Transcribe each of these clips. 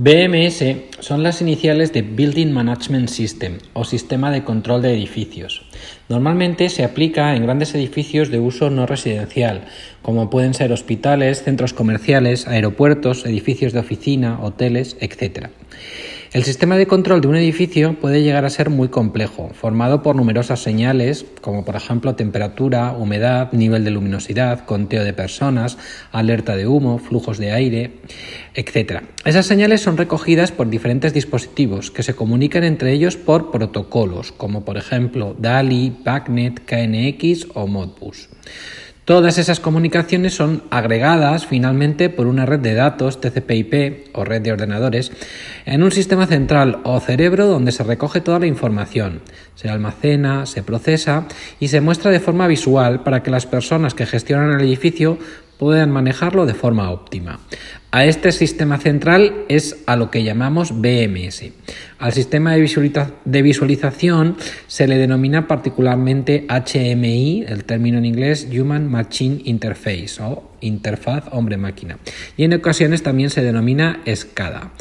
BMS son las iniciales de Building Management System o Sistema de Control de Edificios. Normalmente se aplica en grandes edificios de uso no residencial, como pueden ser hospitales, centros comerciales, aeropuertos, edificios de oficina, hoteles, etc. El sistema de control de un edificio puede llegar a ser muy complejo, formado por numerosas señales, como por ejemplo temperatura, humedad, nivel de luminosidad, conteo de personas, alerta de humo, flujos de aire, etc. Esas señales son recogidas por diferentes dispositivos que se comunican entre ellos por protocolos, como por ejemplo DALI, BACnet, KNX o Modbus. Todas esas comunicaciones son agregadas finalmente por una red de datos TCP/IP o red de ordenadores en un sistema central o cerebro donde se recoge toda la información, se almacena, se procesa y se muestra de forma visual para que las personas que gestionan el edificio Pueden manejarlo de forma óptima. A este sistema central es a lo que llamamos BMS. Al sistema de, de, visualización se le denomina particularmente HMI, el término en inglés Human Machine Interface o interfaz hombre-máquina. Y en ocasiones también se denomina SCADA.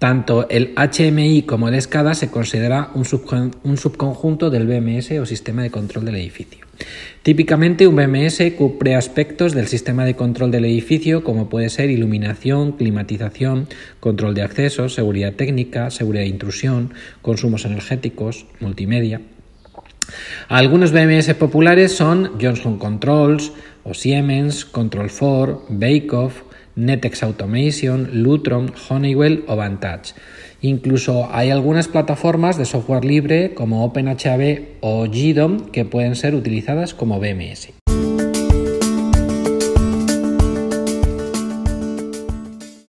Tanto el HMI como el SCADA se considera un, subconjunto del BMS o sistema de control del edificio. Típicamente un BMS cubre aspectos del sistema de control del edificio como puede ser iluminación, climatización, control de acceso, seguridad técnica, seguridad de intrusión, consumos energéticos, multimedia. Algunos BMS populares son Johnson Controls o Siemens, Control 4, Bake Off, Netex Automation, Lutron, Honeywell o Vantage. Incluso hay algunas plataformas de software libre como OpenHAB o GDOM que pueden ser utilizadas como BMS.